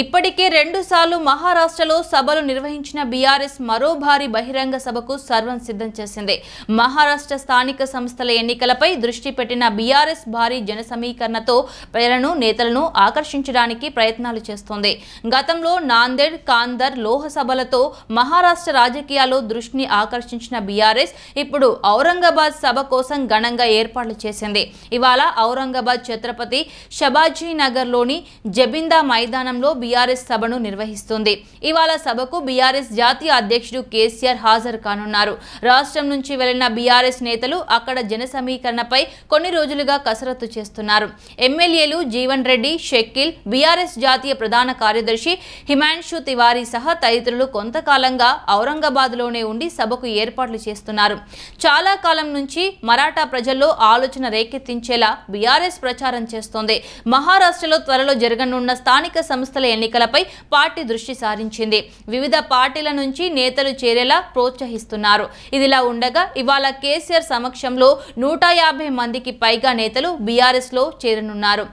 ఇప్పటికే రెండుసార్లు మహారాష్ట్రలో సభలు నిర్వహించిన బీఆర్ఎస్ మరో భారీ బహిరంగ సభకు సర్వం సిద్ధం చేసింది మహారాష్ట్ర స్థానిక సంస్థల ఎన్నికలపై దృష్టి పెట్టిన బీఆర్ఎస్ భారీ జన సమీకరణతో ప్రజలను నేతలను ఆకర్షించడానికి ప్రయత్నాలు చేస్తోంది గతంలో నాందేడ్ కాందర్ లోహసభలతో మహారాష్ట్ర రాజకీయాల్లో దృష్టిని ఆకర్షించిన బీఆర్ఎస్ ఇప్పుడు ఔరంగాబాద్ సభ కోసం ఘనంగా ఏర్పాట్లు చేసింది ఇవాళ ఔరంగాబాద్ ఛత్రపతి షబాజీనగర్లోని జబిందా మైదానంలో బీఆర్ఎస్ సభను నిర్వహిస్తుంది ఇవాళ సభకు బీఆర్ఎస్ జాతీయ అధ్యక్షుడు కేసీఆర్ హాజరు కానున్నారు రాష్ట్రం నుంచి వెళ్లిన బీఆర్ఎస్ నేతలు అక్కడ జన సమీకరణపై కొన్ని రోజులుగా కసరత్తు చేస్తున్నారు ఎమ్మెల్యేలు జీవన్ రెడ్డి షెక్కిల్ బీఆర్ఎస్ జాతీయ ప్రధాన కార్యదర్శి హిమాన్షు తివారీ సహా తదితరులు కొంతకాలంగా ఔరంగాబాద్లోనే ఉండి సభకు ఏర్పాట్లు చేస్తున్నారు చాలా కాలం నుంచి మరాఠా ప్రజల్లో ఆలోచన రేకెత్తించేలా బీఆర్ఎస్ ప్రచారం చేస్తోంది మహారాష్ట్రలో త్వరలో జరగనున్న స్థానిక సంస్థల ఎన్నికలపై పార్టీ దృష్టి సారించింది వివిధ పార్టీల నుంచి నేతలు చేరేలా ప్రోత్సహిస్తున్నారు ఇదిలా ఉండగా ఇవాళ కేసీఆర్ సమక్షంలో నూట మందికి పైగా నేతలు బీఆర్ఎస్లో చేరనున్నారు